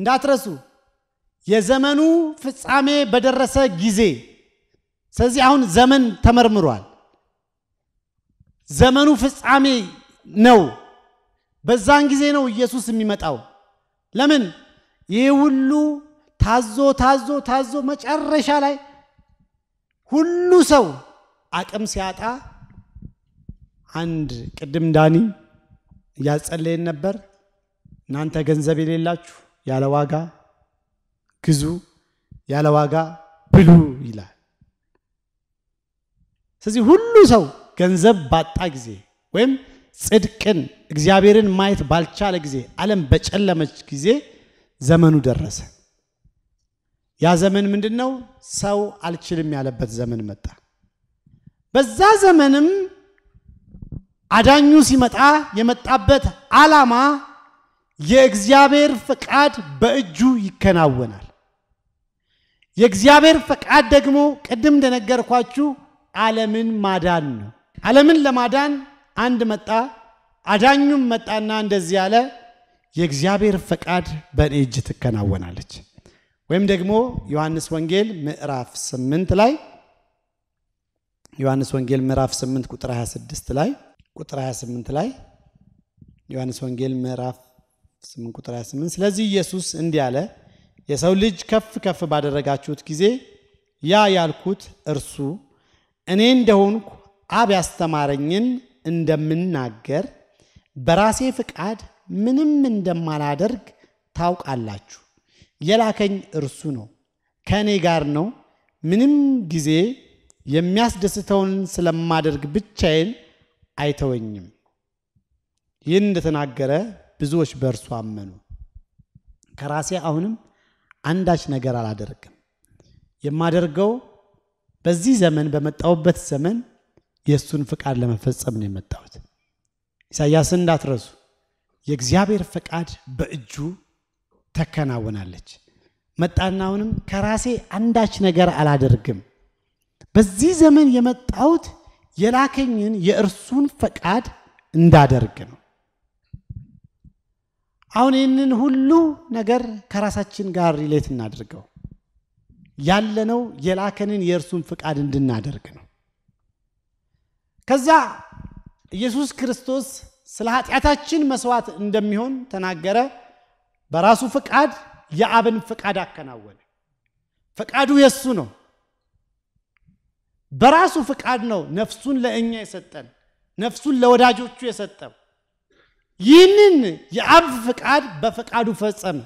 እንዳትረሱ የዘመኑ ፍጻሜ በደረሰ ጊዜ። ስለዚህ አሁን ዘመን ተመርምሯል። ዘመኑ ፍጻሜ ነው። በዛን ጊዜ ነው ኢየሱስ የሚመጣው። ለምን ይህ ሁሉ ታዞ ታዞ ታዞ መጨረሻ ላይ ሁሉ ሰው አቅም ሲያጣ አንድ ቅድም ዳኒ እያጸለየን ነበር። እናንተ ገንዘብ የሌላችሁ ያለ ዋጋ ግዙ፣ ያለ ዋጋ ብሉ ይላል። ስለዚህ ሁሉ ሰው ገንዘብ ባጣ ጊዜ ወይም ጽድቅን እግዚአብሔርን ማየት ባልቻለ ጊዜ ዓለም በጨለመች ጊዜ ዘመኑ ደረሰ። ያ ዘመን ምንድን ነው? ሰው አልችልም ያለበት ዘመን መጣ። በዛ ዘመንም አዳኙ ሲመጣ የመጣበት አላማ የእግዚአብሔር ፈቃድ በእጁ ይከናወናል። የእግዚአብሔር ፈቃድ ደግሞ ቅድም እንደነገርኳችሁ ዓለምን ማዳን ነው። ዓለምን ለማዳን አንድ መጣ፣ አዳኙም መጣና እንደዚህ ያለ የእግዚአብሔር ፈቃድ በእኔ እጅ ትከናወናለች። ወይም ደግሞ ዮሐንስ ወንጌል ምዕራፍ 8 ላይ ዮሐንስ ወንጌል ምዕራፍ 8 ቁጥር 26 ላይ ቁጥር 28 ላይ ዮሐንስ ወንጌል ምዕራፍ 8 ቁጥር 28 ስለዚህ ኢየሱስ እንዲህ አለ የሰው ልጅ ከፍ ከፍ ባደረጋችሁት ጊዜ ያ ያልኩት እርሱ እኔ እንደሆንኩ አብ ያስተማረኝን እንደምናገር በራሴ ፍቃድ ምንም እንደማላደርግ ታውቃላችሁ። የላከኝ እርሱ ነው፣ ከእኔ ጋር ነው። ምንም ጊዜ የሚያስደስተውን ስለማደርግ ብቻዬን አይተወኝም። ይህን እንደተናገረ ብዙዎች በእርሱ አመኑ። ከራሴ አሁንም አንዳች ነገር አላደርግም። የማደርገው በዚህ ዘመን በመጣውበት ዘመን የእሱን ፍቃድ ለመፈጸም ነው የመጣሁት። ኢሳያስን እንዳትረሱ፣ የእግዚአብሔር ፍቃድ በእጁ ተከናወናለች። መጣና አሁንም ከራሴ አንዳች ነገር አላደርግም። በዚህ ዘመን የመጣሁት የላከኝን የእርሱን ፈቃድ እንዳደርግ ነው። አሁን ይህንን ሁሉ ነገር ከራሳችን ጋር ሪሌት እናድርገው። ያለነው የላከንን የእርሱን ፍቃድ እንድናደርግ ነው። ከዛ ኢየሱስ ክርስቶስ ስለ ኃጢአታችን መስዋዕት እንደሚሆን ተናገረ። በራሱ ፍቃድ የአብን ፍቃድ አከናወነ። ፍቃዱ የእሱ ነው። በራሱ ፍቃድ ነው ነፍሱን ለእኛ የሰጠን፣ ነፍሱን ለወዳጆቹ የሰጠው። ይህንን የአብ ፍቃድ በፈቃዱ ፈጸመ።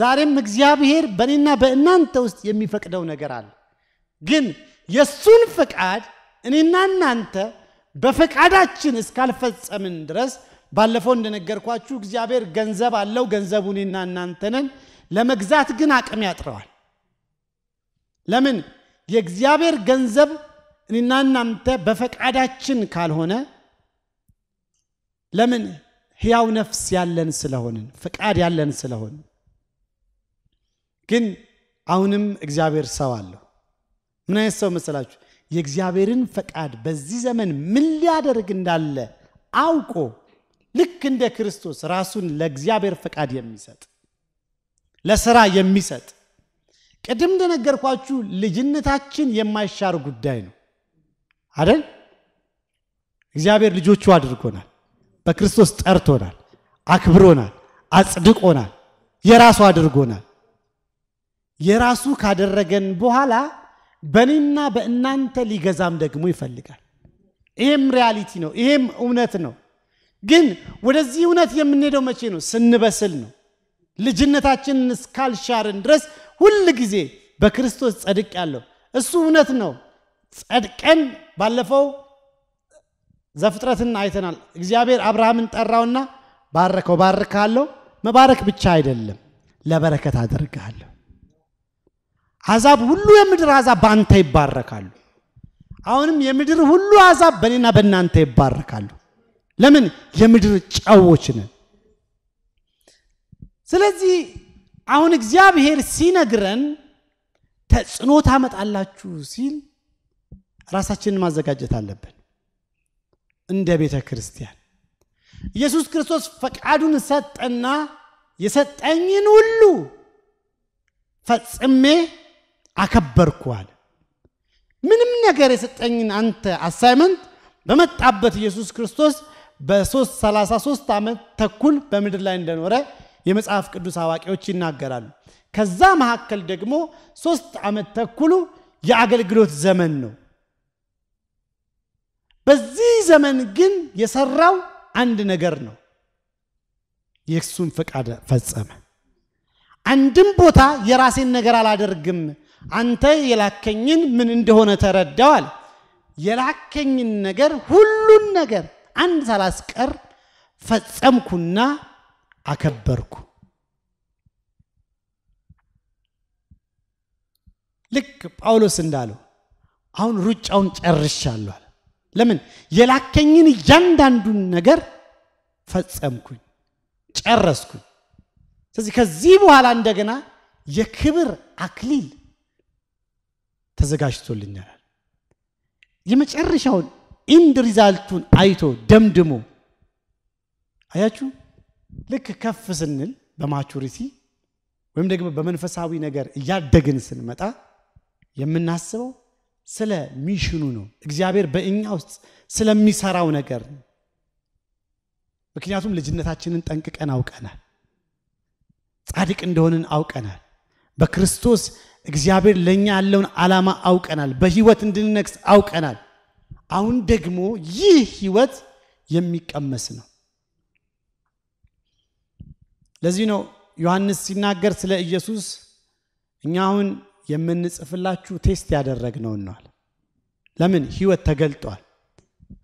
ዛሬም እግዚአብሔር በእኔና በእናንተ ውስጥ የሚፈቅደው ነገር አለ። ግን የእሱን ፍቃድ እኔና እናንተ በፈቃዳችን እስካልፈጸምን ድረስ ባለፈው እንደነገርኳችሁ እግዚአብሔር ገንዘብ አለው። ገንዘቡ እኔና እናንተንን ለመግዛት ግን አቅም ያጥረዋል። ለምን? የእግዚአብሔር ገንዘብ እኔና እናንተ በፈቃዳችን ካልሆነ ለምን ሕያው ነፍስ ያለን ስለሆንን ፍቃድ ያለን ስለሆንን ግን አሁንም እግዚአብሔር ሰው አለው። ምን አይነት ሰው መሰላችሁ? የእግዚአብሔርን ፈቃድ በዚህ ዘመን ምን ሊያደርግ እንዳለ አውቆ ልክ እንደ ክርስቶስ ራሱን ለእግዚአብሔር ፈቃድ የሚሰጥ ለስራ የሚሰጥ ቅድም እንደነገርኳችሁ ልጅነታችን የማይሻር ጉዳይ ነው አደል? እግዚአብሔር ልጆቹ አድርጎናል። በክርስቶስ ጠርቶናል፣ አክብሮናል፣ አጽድቆናል፣ የራሱ አድርጎናል። የራሱ ካደረገን በኋላ በእኔና በእናንተ ሊገዛም ደግሞ ይፈልጋል። ይሄም ሪያሊቲ ነው። ይሄም እውነት ነው። ግን ወደዚህ እውነት የምንሄደው መቼ ነው? ስንበስል ነው። ልጅነታችንን እስካልሻርን ድረስ ሁል ጊዜ በክርስቶስ ጸድቅ ያለው እሱ እውነት ነው። ጸድቀን ባለፈው ዘፍጥረትን አይተናል። እግዚአብሔር አብርሃምን ጠራውና ባረከው። ባርካለሁ መባረክ ብቻ አይደለም፣ ለበረከት አደርግሃለሁ። አሕዛብ ሁሉ የምድር አሕዛብ በአንተ ይባረካሉ። አሁንም የምድር ሁሉ አሕዛብ በእኔና በእናንተ ይባረካሉ። ለምን? የምድር ጨዎች ነን። ስለዚህ አሁን እግዚአብሔር ሲነግረን ተጽዕኖ ታመጣላችሁ ሲል ራሳችንን ማዘጋጀት አለብን። እንደ ቤተ ክርስቲያን ኢየሱስ ክርስቶስ ፈቃዱን ሰጠና የሰጠኝን ሁሉ ፈጽሜ አከበርኩዋል። ምንም ነገር የሰጠኝን አንተ አሳይመንት በመጣበት ኢየሱስ ክርስቶስ በ33 ዓመት ተኩል በምድር ላይ እንደኖረ የመጽሐፍ ቅዱስ አዋቂዎች ይናገራሉ። ከዛ መካከል ደግሞ ሶስት ዓመት ተኩሉ የአገልግሎት ዘመን ነው። በዚህ ዘመን ግን የሰራው አንድ ነገር ነው። የእሱን ፈቃድ ፈጸመ። አንድም ቦታ የራሴን ነገር አላደርግም፣ አንተ የላከኝን ምን እንደሆነ ተረዳዋል። የላከኝን ነገር ሁሉን ነገር አንድ ሳላስቀር ፈጸምኩና አከበርኩ። ልክ ጳውሎስ እንዳለው አሁን ሩጫውን ጨርሻለሁ ለምን የላከኝን እያንዳንዱን ነገር ፈጸምኩኝ፣ ጨረስኩኝ። ስለዚህ ከዚህ በኋላ እንደገና የክብር አክሊል ተዘጋጅቶልኛል። የመጨረሻውን ኢንድ ሪዛልቱን አይቶ ደምድሞ አያችሁ፣ ልክ ከፍ ስንል በማቹሪቲ ወይም ደግሞ በመንፈሳዊ ነገር እያደግን ስንመጣ የምናስበው ስለ ሚሽኑ ነው። እግዚአብሔር በእኛ ውስጥ ስለሚሰራው ነገር ምክንያቱም ልጅነታችንን ጠንቅቀን አውቀናል። ጻድቅ እንደሆንን አውቀናል። በክርስቶስ እግዚአብሔር ለእኛ ያለውን ዓላማ አውቀናል። በህይወት እንድንነግስ አውቀናል። አሁን ደግሞ ይህ ህይወት የሚቀመስ ነው። ለዚህ ነው ዮሐንስ ሲናገር ስለ ኢየሱስ እኛ አሁን የምንጽፍላችሁ ቴስት ነው ነዋል። ለምን ህይወት ተገልጧል።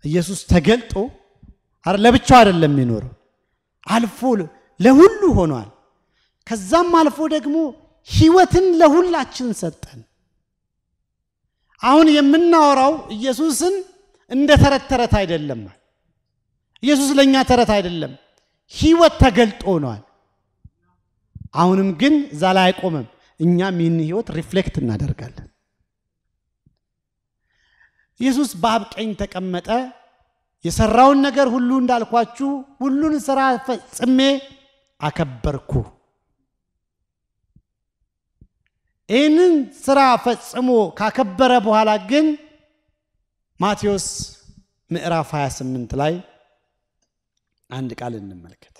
ኢየሱስ ተገልጦ ለብቻው አይደለም የሚኖረው፣ አልፎ ለሁሉ ሆኗል። ከዛም አልፎ ደግሞ ህይወትን ለሁላችን ሰጠን። አሁን የምናወራው ኢየሱስን እንደ ተረት ተረት አይደለም። ኢየሱስ ለእኛ ተረት አይደለም፣ ህይወት ተገልጦ ነዋል። አሁንም ግን እዛ ላይ አይቆምም። እኛም ይህን ህይወት ሪፍሌክት እናደርጋለን። ኢየሱስ በአብ ቀኝ ተቀመጠ። የሰራውን ነገር ሁሉ እንዳልኳችሁ ሁሉን ስራ ፈጽሜ አከበርኩ። ይህንን ስራ ፈጽሞ ካከበረ በኋላ ግን ማቴዎስ ምዕራፍ 28 ላይ አንድ ቃል እንመልከት።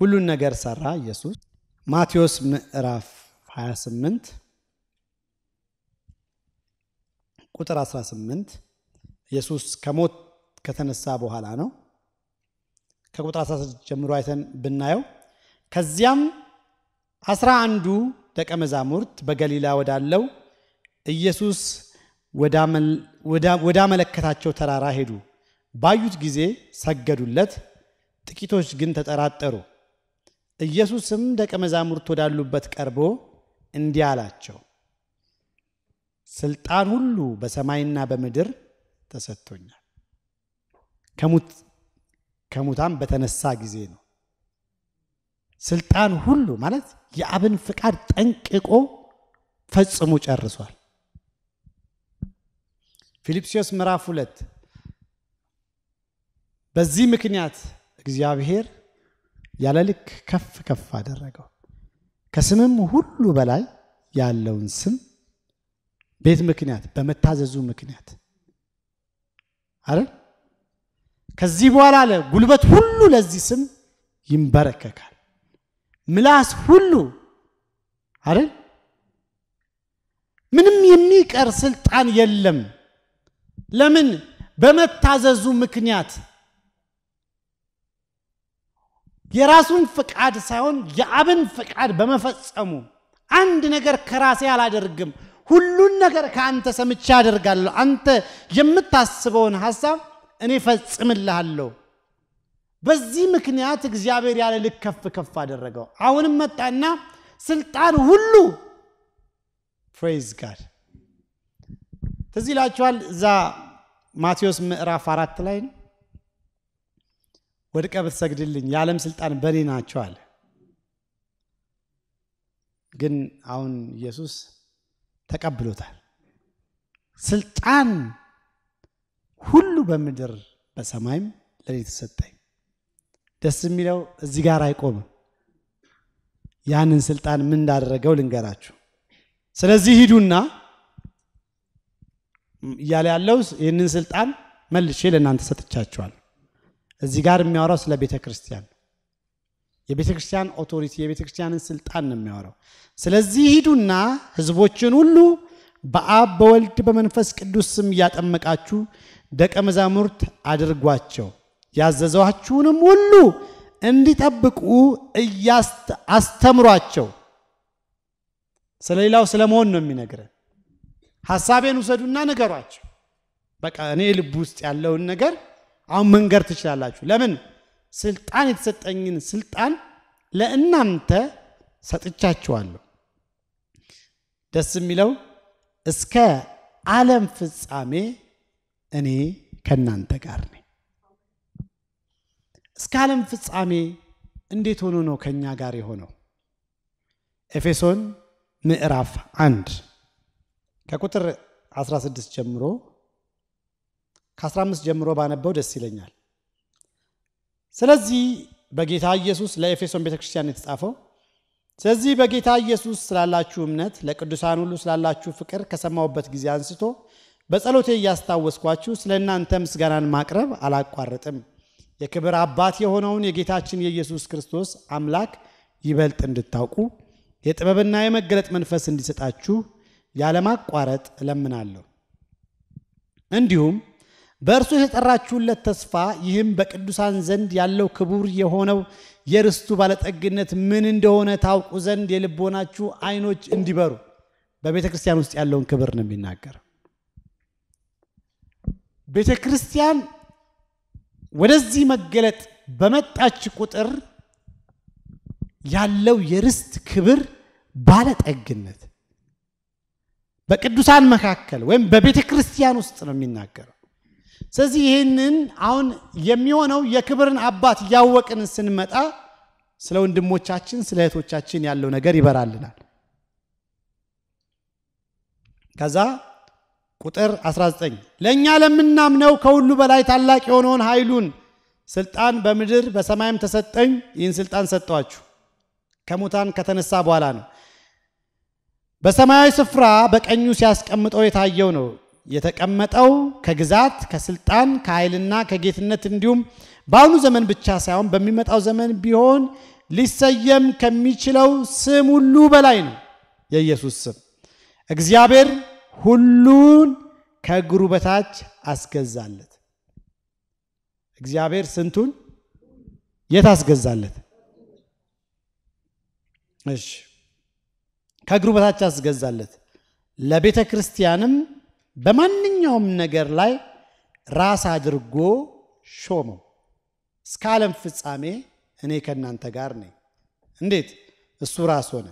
ሁሉን ነገር ሰራ ኢየሱስ ማቴዎስ ምዕራፍ 28 ቁጥር 18 ኢየሱስ ከሞት ከተነሳ በኋላ ነው። ከቁጥር 16 ጀምሮ አይተን ብናየው ከዚያም አስራ አንዱ ደቀ መዛሙርት በገሊላ ወዳለው ኢየሱስ ወዳመለከታቸው ተራራ ሄዱ። ባዩት ጊዜ ሰገዱለት፣ ጥቂቶች ግን ተጠራጠሩ። ኢየሱስም ደቀ መዛሙርት ወዳሉበት ቀርቦ እንዲህ አላቸው፣ ስልጣን ሁሉ በሰማይና በምድር ተሰጥቶኛል። ከሙት ከሙታን በተነሳ ጊዜ ነው። ስልጣን ሁሉ ማለት የአብን ፍቃድ ጠንቅቆ ፈጽሞ ጨርሷል። ፊልጵስዩስ ምዕራፍ ሁለት በዚህ ምክንያት እግዚአብሔር ያለ ልክ ከፍ ከፍ አደረገው። ከስምም ሁሉ በላይ ያለውን ስም ቤት ምክንያት በመታዘዙ ምክንያት አረ ከዚህ በኋላ አለ ጉልበት ሁሉ ለዚህ ስም ይንበረከካል፣ ምላስ ሁሉ አረ ምንም የሚቀር ስልጣን የለም። ለምን? በመታዘዙ ምክንያት የራሱን ፍቃድ ሳይሆን የአብን ፍቃድ በመፈጸሙ አንድ ነገር ከራሴ አላደርግም፣ ሁሉን ነገር ከአንተ ሰምቼ አደርጋለሁ፣ አንተ የምታስበውን ሐሳብ እኔ ፈጽምልሃለሁ። በዚህ ምክንያት እግዚአብሔር ያለ ልክ ከፍ ከፍ አደረገው። አሁንም መጣና ስልጣን ሁሉ ፕሬዝ ጋድ ትዝ ይላችኋል። እዛ ማቴዎስ ምዕራፍ አራት ላይ ነው ወድቀ ብትሰግድልኝ የዓለም ስልጣን በእኔ ናቸው አለ። ግን አሁን ኢየሱስ ተቀብሎታል። ስልጣን ሁሉ በምድር በሰማይም ለእኔ ተሰጠኝ። ደስ የሚለው እዚህ ጋር አይቆምም። ያንን ስልጣን ምን እንዳደረገው ልንገራችሁ። ስለዚህ ሂዱና እያለ ያለው ይህንን ስልጣን መልሼ ለእናንተ ሰጥቻችኋል እዚህ ጋር የሚያወራው ስለ ቤተ ክርስቲያን የቤተ ክርስቲያን ኦቶሪቲ የቤተ ክርስቲያንን ስልጣን ነው የሚያወራው። ስለዚህ ሂዱና ህዝቦችን ሁሉ በአብ በወልድ በመንፈስ ቅዱስ ስም እያጠመቃችሁ ደቀ መዛሙርት አድርጓቸው ያዘዘኋችሁንም ሁሉ እንዲጠብቁ አስተምሯቸው። ስለ ሌላው ስለ መሆን ነው የሚነግረን። ሀሳቤን ውሰዱና ንገሯቸው። በቃ እኔ ልብ ውስጥ ያለውን ነገር አሁን መንገር ትችላላችሁ። ለምን ስልጣን የተሰጠኝን ስልጣን ለእናንተ ሰጥቻችኋለሁ። ደስ የሚለው እስከ ዓለም ፍጻሜ እኔ ከእናንተ ጋር ነኝ። እስከ ዓለም ፍጻሜ እንዴት ሆኖ ነው ከእኛ ጋር የሆነው? ኤፌሶን ምዕራፍ አንድ ከቁጥር 16 ጀምሮ ከ15 ጀምሮ ባነበው ደስ ይለኛል። ስለዚህ በጌታ ኢየሱስ ለኤፌሶን ቤተ ክርስቲያን የተጻፈው ስለዚህ በጌታ ኢየሱስ ስላላችሁ እምነት ለቅዱሳን ሁሉ ስላላችሁ ፍቅር ከሰማሁበት ጊዜ አንስቶ በጸሎቴ እያስታወስኳችሁ ስለ እናንተ ምስጋናን ማቅረብ አላቋርጥም። የክብር አባት የሆነውን የጌታችን የኢየሱስ ክርስቶስ አምላክ ይበልጥ እንድታውቁ የጥበብና የመገለጥ መንፈስ እንዲሰጣችሁ ያለማቋረጥ እለምናለሁ። እንዲሁም በእርሱ የተጠራችሁለት ተስፋ ይህም በቅዱሳን ዘንድ ያለው ክቡር የሆነው የርስቱ ባለጠግነት ምን እንደሆነ ታውቁ ዘንድ የልቦናችሁ አይኖች እንዲበሩ በቤተ ክርስቲያን ውስጥ ያለውን ክብር ነው የሚናገር። ቤተ ክርስቲያን ወደዚህ መገለጥ በመጣች ቁጥር ያለው የርስት ክብር ባለጠግነት በቅዱሳን መካከል ወይም በቤተ ክርስቲያን ውስጥ ነው የሚናገረው። ስለዚህ ይህንን አሁን የሚሆነው የክብርን አባት እያወቅን ስንመጣ ስለ ወንድሞቻችን ስለ እህቶቻችን ያለው ነገር ይበራልናል። ከዛ ቁጥር 19 ለእኛ ለምናምነው ከሁሉ በላይ ታላቅ የሆነውን ኃይሉን ስልጣን በምድር በሰማይም ተሰጠኝ። ይህን ስልጣን ሰጠዋችሁ ከሙታን ከተነሳ በኋላ ነው። በሰማያዊ ስፍራ በቀኙ ሲያስቀምጠው የታየው ነው። የተቀመጠው ከግዛት ከስልጣን ከኃይልና ከጌትነት እንዲሁም በአሁኑ ዘመን ብቻ ሳይሆን በሚመጣው ዘመን ቢሆን ሊሰየም ከሚችለው ስም ሁሉ በላይ ነው የኢየሱስ ስም። እግዚአብሔር ሁሉን ከእግሩ በታች አስገዛለት። እግዚአብሔር ስንቱን የት አስገዛለት? እሺ ከእግሩ በታች አስገዛለት። ለቤተ ክርስቲያንም በማንኛውም ነገር ላይ ራስ አድርጎ ሾመው። እስከ ዓለም ፍጻሜ እኔ ከእናንተ ጋር ነኝ። እንዴት? እሱ ራስ ሆነ።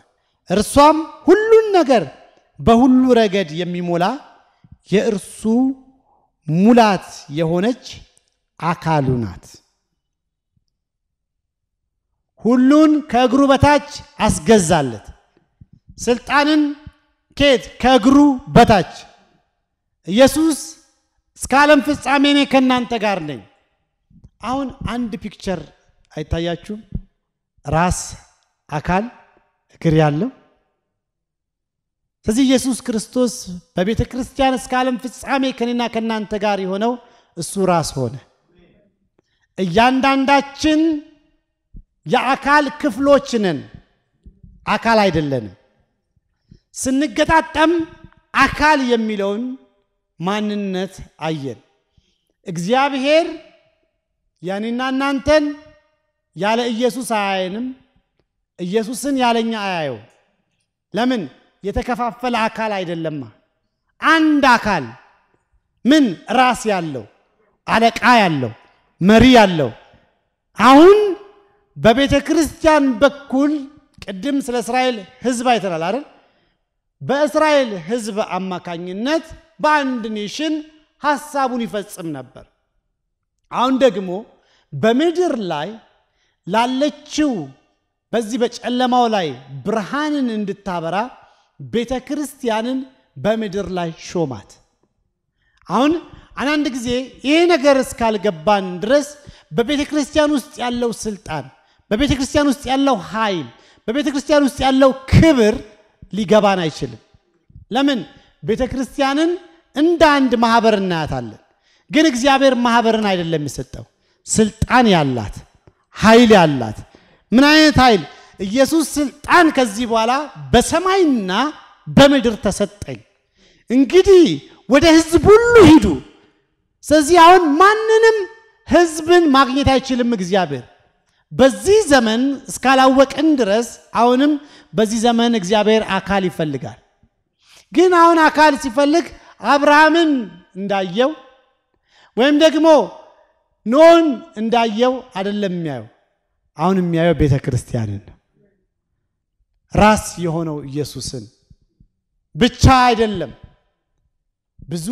እርሷም ሁሉን ነገር በሁሉ ረገድ የሚሞላ የእርሱ ሙላት የሆነች አካሉ ናት። ሁሉን ከእግሩ በታች አስገዛለት። ስልጣንን ኬት ከእግሩ በታች ኢየሱስ እስከ ዓለም ፍጻሜ እኔ ከእናንተ ጋር ነኝ። አሁን አንድ ፒክቸር አይታያችሁም? ራስ፣ አካል፣ እግር ያለው ስለዚህ ኢየሱስ ክርስቶስ በቤተ ክርስቲያን እስከ ዓለም ፍጻሜ ከኔና ከእናንተ ጋር የሆነው እሱ ራስ ሆነ። እያንዳንዳችን የአካል ክፍሎችንን አካል አይደለንም። ስንገጣጠም አካል የሚለውን ማንነት አየን። እግዚአብሔር ያኔና እናንተን ያለ ኢየሱስ አያየንም። ኢየሱስን ያለኛ አያየው። ለምን? የተከፋፈለ አካል አይደለማ። አንድ አካል ምን ራስ ያለው አለቃ ያለው መሪ ያለው። አሁን በቤተ ክርስቲያን በኩል ቅድም ስለ እስራኤል ሕዝብ አይተናል አይደል? በእስራኤል ሕዝብ አማካኝነት በአንድ ኔሽን ሐሳቡን ይፈጽም ነበር። አሁን ደግሞ በምድር ላይ ላለችው በዚህ በጨለማው ላይ ብርሃንን እንድታበራ ቤተ ክርስቲያንን በምድር ላይ ሾማት። አሁን አንዳንድ ጊዜ ይሄ ነገር እስካልገባን ድረስ በቤተ ክርስቲያን ውስጥ ያለው ስልጣን፣ በቤተ ክርስቲያን ውስጥ ያለው ኃይል፣ በቤተ ክርስቲያን ውስጥ ያለው ክብር ሊገባን አይችልም። ለምን? ቤተ ክርስቲያንን እንደ አንድ ማህበር እናያታለን። ግን እግዚአብሔር ማህበርን አይደለም የሚሰጠው፣ ስልጣን ያላት ኃይል ያላት ምን አይነት ኃይል? ኢየሱስ ስልጣን ከዚህ በኋላ በሰማይና በምድር ተሰጠኝ፣ እንግዲህ ወደ ህዝብ ሁሉ ሂዱ። ስለዚህ አሁን ማንንም ህዝብን ማግኘት አይችልም እግዚአብሔር በዚህ ዘመን እስካላወቅን ድረስ አሁንም በዚህ ዘመን እግዚአብሔር አካል ይፈልጋል። ግን አሁን አካል ሲፈልግ አብርሃምን እንዳየው ወይም ደግሞ ኖን እንዳየው አይደለም የሚያየው። አሁን የሚያየው ቤተ ክርስቲያንን ራስ የሆነው ኢየሱስን ብቻ አይደለም። ብዙ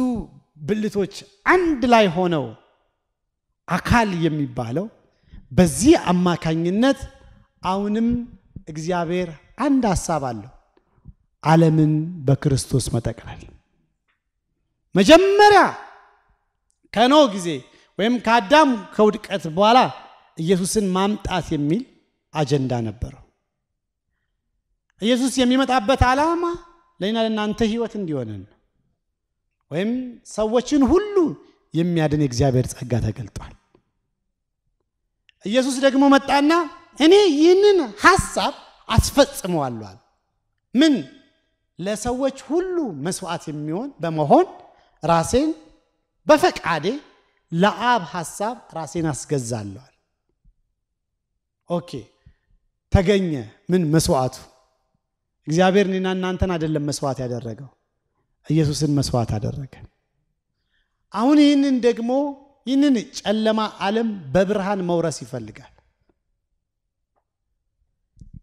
ብልቶች አንድ ላይ ሆነው አካል የሚባለው በዚህ አማካኝነት አሁንም እግዚአብሔር አንድ ሀሳብ አለው። ዓለምን በክርስቶስ መጠቅለል። መጀመሪያ ከኖ ጊዜ ወይም ከአዳም ከውድቀት በኋላ ኢየሱስን ማምጣት የሚል አጀንዳ ነበረው። ኢየሱስ የሚመጣበት ዓላማ ለእኛ ለእናንተ ህይወት እንዲሆንን ወይም ሰዎችን ሁሉ የሚያድን የእግዚአብሔር ጸጋ ተገልጧል። ኢየሱስ ደግሞ መጣና እኔ ይህንን ሐሳብ አስፈጽመዋለዋል ምን ለሰዎች ሁሉ መስዋዕት የሚሆን በመሆን ራሴን በፈቃዴ ለአብ ሐሳብ ራሴን አስገዛለዋል። ኦኬ ተገኘ። ምን መስዋዕቱ? እግዚአብሔር እኔና እናንተን አይደለም መስዋዕት ያደረገው፣ ኢየሱስን መስዋዕት አደረገ። አሁን ይህንን ደግሞ ይህንን ጨለማ ዓለም በብርሃን መውረስ ይፈልጋል።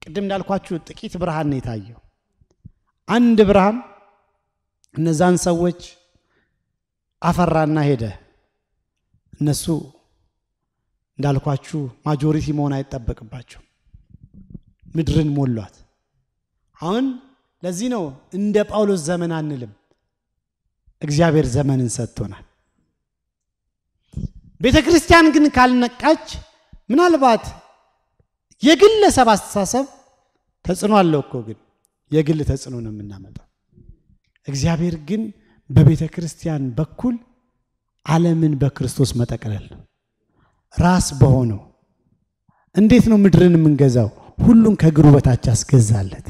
ቅድም እንዳልኳችሁ ጥቂት ብርሃን ነው የታየው። አንድ ብርሃን እነዛን ሰዎች አፈራና ሄደ። እነሱ እንዳልኳችሁ ማጆሪቲ መሆን አይጠበቅባቸው፣ ምድርን ሞሏት። አሁን ለዚህ ነው እንደ ጳውሎስ ዘመን አንልም፣ እግዚአብሔር ዘመንን ሰጥቶናል። ቤተ ክርስቲያን ግን ካልነቃች ምናልባት የግለሰብ አስተሳሰብ ተጽዕኖ አለው እኮ ግን የግል ተጽዕኖ ነው የምናመጣው። እግዚአብሔር ግን በቤተ ክርስቲያን በኩል ዓለምን በክርስቶስ መጠቅለል ነው። ራስ በሆነው እንዴት ነው ምድርን የምንገዛው? ሁሉን ከእግሩ በታች አስገዛለት።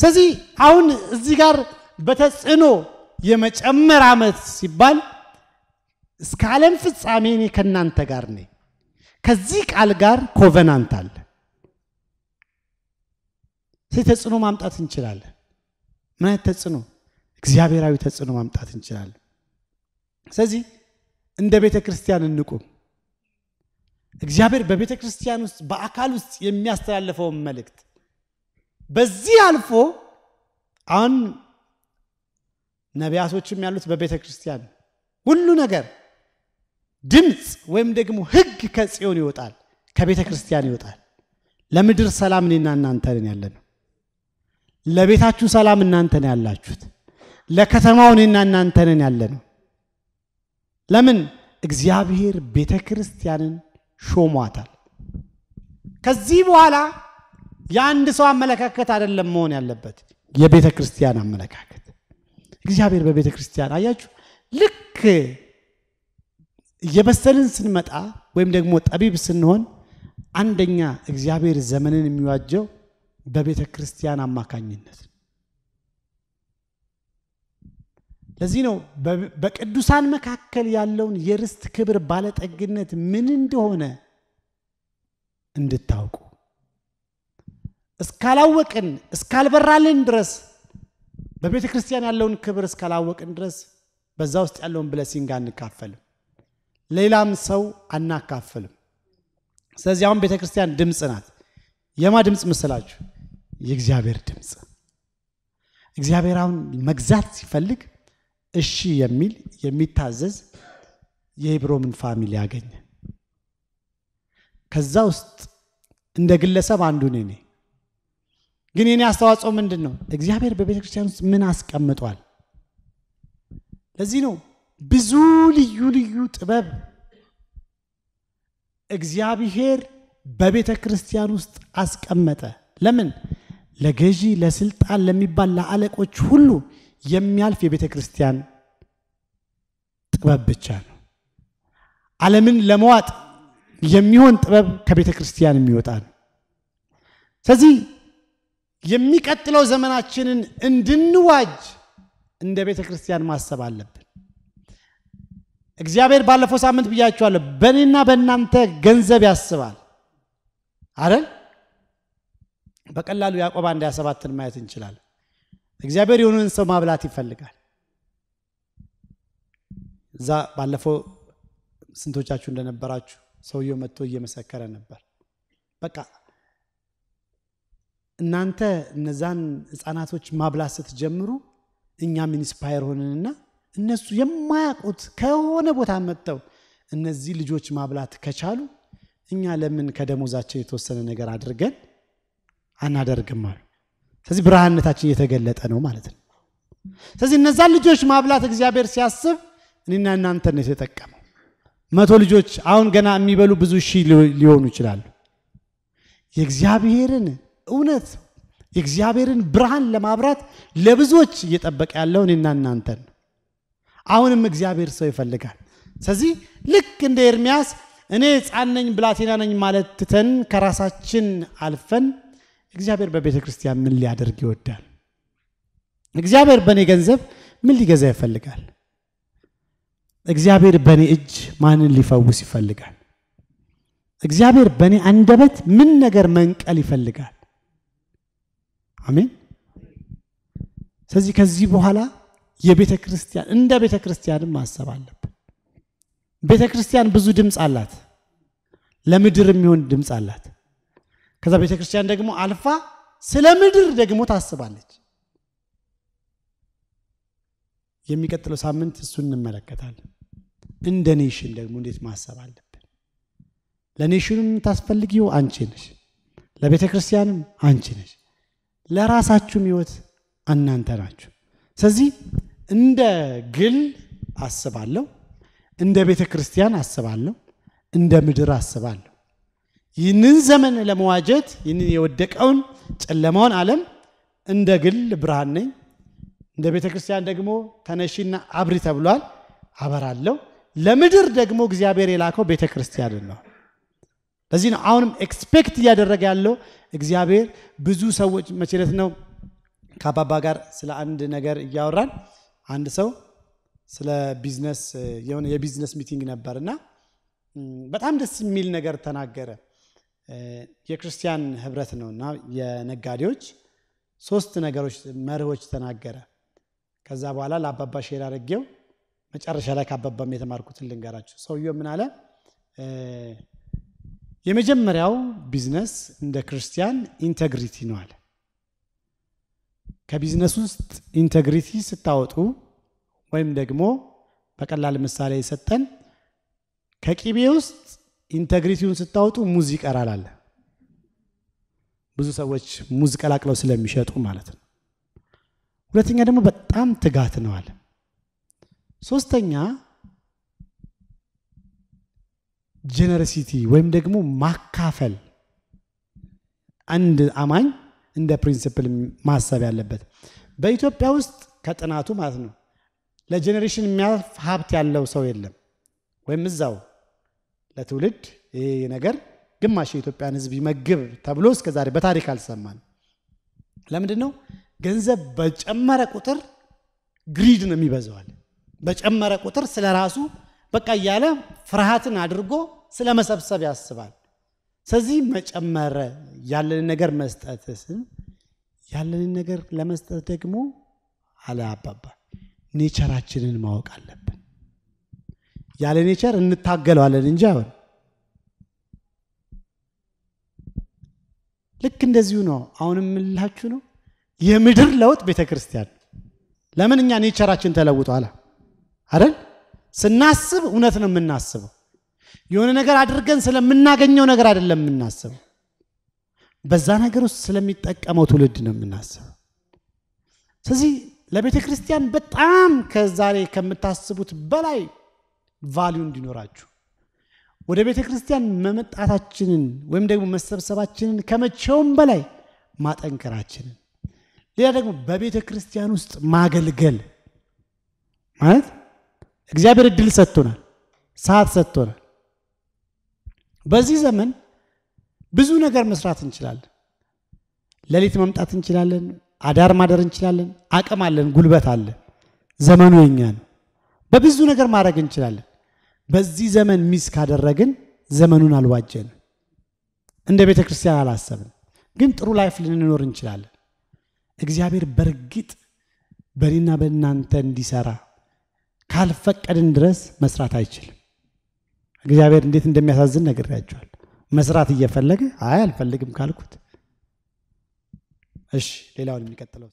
ስለዚህ አሁን እዚህ ጋር በተጽዕኖ የመጨመር ዓመት ሲባል እስከ ዓለም ፍጻሜ እኔ ከእናንተ ጋር ነኝ። ከዚህ ቃል ጋር ኮቨናንት አለ። ስለዚህ ተጽዕኖ ማምጣት እንችላለን። ምን አይነት ተጽዕኖ? እግዚአብሔራዊ ተጽዕኖ ማምጣት እንችላለን። ስለዚህ እንደ ቤተ ክርስቲያን እንቁም። እግዚአብሔር በቤተ ክርስቲያን ውስጥ በአካል ውስጥ የሚያስተላልፈውን መልእክት በዚህ አልፎ አሁን ነቢያቶችም ያሉት በቤተ ክርስቲያን ሁሉ ነገር ድምፅ ወይም ደግሞ ህግ ከጽዮን ይወጣል፣ ከቤተ ክርስቲያን ይወጣል። ለምድር ሰላም እኔና እናንተንን ያለ ነው። ለቤታችሁ ሰላም እናንተን ያላችሁት ለከተማው እኔና እናንተንን ያለ ነው። ለምን እግዚአብሔር ቤተ ክርስቲያንን ሾሟታል። ከዚህ በኋላ የአንድ ሰው አመለካከት አይደለም መሆን ያለበት፣ የቤተ ክርስቲያን አመለካከት። እግዚአብሔር በቤተ ክርስቲያን አያችሁ፣ ልክ እየበሰልን ስንመጣ ወይም ደግሞ ጠቢብ ስንሆን አንደኛ እግዚአብሔር ዘመንን የሚዋጀው በቤተ ክርስቲያን አማካኝነት ለዚህ ነው በቅዱሳን መካከል ያለውን የርስት ክብር ባለጠግነት ምን እንደሆነ እንድታውቁ እስካላወቅን እስካልበራልን ድረስ በቤተ ክርስቲያን ያለውን ክብር እስካላወቅን ድረስ በዛ ውስጥ ያለውን ብለሲንግ አንካፈልም፣ ሌላም ሰው አናካፈልም። ስለዚህ አሁን ቤተ ክርስቲያን ድምፅ ናት። የማ ድምፅ ምስላችሁ የእግዚአብሔር ድምፅ። እግዚአብሔር አሁን መግዛት ሲፈልግ እሺ የሚል የሚታዘዝ የሄብሮምን ፋሚሊ ያገኘ። ከዛ ውስጥ እንደ ግለሰብ አንዱ እኔ ግን የኔ አስተዋጽኦ ምንድን ነው? እግዚአብሔር በቤተ ክርስቲያን ውስጥ ምን አስቀምጧል? ለዚህ ነው ብዙ ልዩ ልዩ ጥበብ እግዚአብሔር በቤተ ክርስቲያን ውስጥ አስቀመጠ። ለምን? ለገዢ ለስልጣን ለሚባል ለአለቆች ሁሉ የሚያልፍ የቤተ ክርስቲያን ጥበብ ብቻ ነው። ዓለምን ለመዋጥ የሚሆን ጥበብ ከቤተ ክርስቲያን የሚወጣ ነው። ስለዚህ የሚቀጥለው ዘመናችንን እንድንዋጅ እንደ ቤተ ክርስቲያን ማሰብ አለብን። እግዚአብሔር ባለፈው ሳምንት ብያችኋለሁ፣ በእኔና በእናንተ ገንዘብ ያስባል አረን በቀላሉ ያዕቆብ አንድ ሃያ ሰባትን ማየት እንችላለን። እግዚአብሔር የሆኑን ሰው ማብላት ይፈልጋል። እዛ ባለፈው ስንቶቻችሁ እንደነበራችሁ ሰውየው መጥቶ እየመሰከረ ነበር። በቃ እናንተ እነዛን ህፃናቶች ማብላት ስትጀምሩ እኛም ኢንስፓየር ሆንንና እነሱ የማያውቁት ከሆነ ቦታ መጥተው እነዚህ ልጆች ማብላት ከቻሉ እኛ ለምን ከደሞዛቸው የተወሰነ ነገር አድርገን አናደርግም አሉ። ስለዚህ ብርሃንነታችን እየተገለጠ ነው ማለት ነው። ስለዚህ እነዛን ልጆች ማብላት እግዚአብሔር ሲያስብ እኔና እናንተን ነው የተጠቀመው። መቶ ልጆች አሁን ገና የሚበሉ ብዙ ሺህ ሊሆኑ ይችላሉ። የእግዚአብሔርን እውነት የእግዚአብሔርን ብርሃን ለማብራት ለብዙዎች እየጠበቀ ያለው እኔና እናንተ ነው። አሁንም እግዚአብሔር ሰው ይፈልጋል። ስለዚህ ልክ እንደ ኤርሚያስ እኔ ሕፃን ነኝ ብላቴና ነኝ ማለት ትተን ከራሳችን አልፈን እግዚአብሔር በቤተ ክርስቲያን ምን ሊያደርግ ይወዳል? እግዚአብሔር በእኔ ገንዘብ ምን ሊገዛ ይፈልጋል? እግዚአብሔር በእኔ እጅ ማንን ሊፈውስ ይፈልጋል? እግዚአብሔር በእኔ አንደበት ምን ነገር መንቀል ይፈልጋል? አሜን። ስለዚህ ከዚህ በኋላ የቤተ ክርስቲያን እንደ ቤተ ክርስቲያንም ማሰብ አለብን። ቤተ ክርስቲያን ብዙ ድምፅ አላት፣ ለምድር የሚሆን ድምፅ አላት። ከዛ ቤተ ክርስቲያን ደግሞ አልፋ ስለ ምድር ደግሞ ታስባለች። የሚቀጥለው ሳምንት እሱን እንመለከታለን። እንደ ኔሽን ደግሞ እንዴት ማሰብ አለብን? ለኔሽኑም የምታስፈልጊው አንቺ ነሽ፣ ለቤተ ክርስቲያንም አንቺ ነሽ፣ ለራሳችሁም ህይወት እናንተ ናችሁ። ስለዚህ እንደ ግል አስባለሁ፣ እንደ ቤተ ክርስቲያን አስባለሁ፣ እንደ ምድር አስባለሁ። ይህንን ዘመን ለመዋጀት ይህንን የወደቀውን ጨለማውን ዓለም እንደ ግል ብርሃን ነኝ፣ እንደ ቤተ ክርስቲያን ደግሞ ተነሺና አብሪ ተብሏል። አበራለሁ። ለምድር ደግሞ እግዚአብሔር የላከው ቤተ ክርስቲያን ነው። ለዚህ ነው አሁንም ኤክስፔክት እያደረገ ያለው እግዚአብሔር ብዙ ሰዎች መቼለት ነው ከአባባ ጋር ስለ አንድ ነገር እያወራን አንድ ሰው ስለ ቢዝነስ የሆነ የቢዝነስ ሚቲንግ ነበር እና በጣም ደስ የሚል ነገር ተናገረ። የክርስቲያን ህብረት ነው እና የነጋዴዎች ሶስት ነገሮች መርሆች ተናገረ። ከዛ በኋላ ለአባባ ሼር አድርጌው መጨረሻ ላይ ከአባባም የተማርኩትን ልንገራችሁ። ሰውየው ምን አለ? የመጀመሪያው ቢዝነስ እንደ ክርስቲያን ኢንተግሪቲ ነው አለ። ከቢዝነስ ውስጥ ኢንተግሪቲ ስታወጡ ወይም ደግሞ በቀላል ምሳሌ የሰጠን ከቂቤ ውስጥ ኢንተግሪቲውን ስታወጡ ሙዝ ይቀራል አለ። ብዙ ሰዎች ሙዝ ቀላቅለው ስለሚሸጡ ማለት ነው። ሁለተኛ ደግሞ በጣም ትጋት ነው አለ። ሶስተኛ ጀነረሲቲ ወይም ደግሞ ማካፈል አንድ አማኝ እንደ ፕሪንስፕል ማሰብ ያለበት በኢትዮጵያ ውስጥ ከጥናቱ ማለት ነው ለጀኔሬሽን የሚያልፍ ሀብት ያለው ሰው የለም ወይም እዛው ለትውልድ ይህ ነገር ግማሽ የኢትዮጵያን ህዝብ ይመግብ ተብሎ እስከዛሬ በታሪክ አልሰማን። ለምንድን ነው? ገንዘብ በጨመረ ቁጥር ግሪድ ነው የሚበዛዋል። በጨመረ ቁጥር ስለ ራሱ በቃ እያለ ፍርሃትን አድርጎ ስለ መሰብሰብ ያስባል። ስለዚህ መጨመረ ያለንን ነገር መስጠት ያለንን ነገር ለመስጠት ደግሞ አለ አባባ ኔቸራችንን ማወቅ አለብን። ያለ ኔቸር እንታገለዋለን እንጂ አሁን ልክ እንደዚሁ ነው። አሁን የምልላችሁ ነው የምድር ለውጥ ቤተ ክርስቲያን ለምን እኛ ኔቸራችን ተለውጧል አይደል? ስናስብ እውነት ነው የምናስበው። የሆነ ነገር አድርገን ስለምናገኘው ነገር አይደለም የምናስበው። በዛ ነገር ውስጥ ስለሚጠቀመው ትውልድ ነው የምናስበው። ስለዚህ ለቤተ ክርስቲያን በጣም ከዛሬ ከምታስቡት በላይ ቫሊዩ እንዲኖራችሁ ወደ ቤተ ክርስቲያን መመጣታችንን ወይም ደግሞ መሰብሰባችንን ከመቼውም በላይ ማጠንከራችንን ሌላ ደግሞ በቤተ ክርስቲያን ውስጥ ማገልገል ማለት እግዚአብሔር እድል ሰጥቶናል፣ ሰዓት ሰጥቶናል። በዚህ ዘመን ብዙ ነገር መስራት እንችላለን። ሌሊት መምጣት እንችላለን። አዳር ማደር እንችላለን። አቅም አለን፣ ጉልበት አለን። ዘመኑ የኛ ነው። በብዙ ነገር ማድረግ እንችላለን። በዚህ ዘመን ሚስ ካደረግን ዘመኑን አልዋጀን፣ እንደ ቤተ ክርስቲያን አላሰብን። ግን ጥሩ ላይፍ ልንኖር እንችላለን። እግዚአብሔር በእርግጥ በእኔና በእናንተ እንዲሰራ ካልፈቀድን ድረስ መስራት አይችልም። እግዚአብሔር እንዴት እንደሚያሳዝን ነግሬያቸዋል። መስራት እየፈለገ አይ አልፈልግም ካልኩት፣ እሺ ሌላውን የሚቀጥለው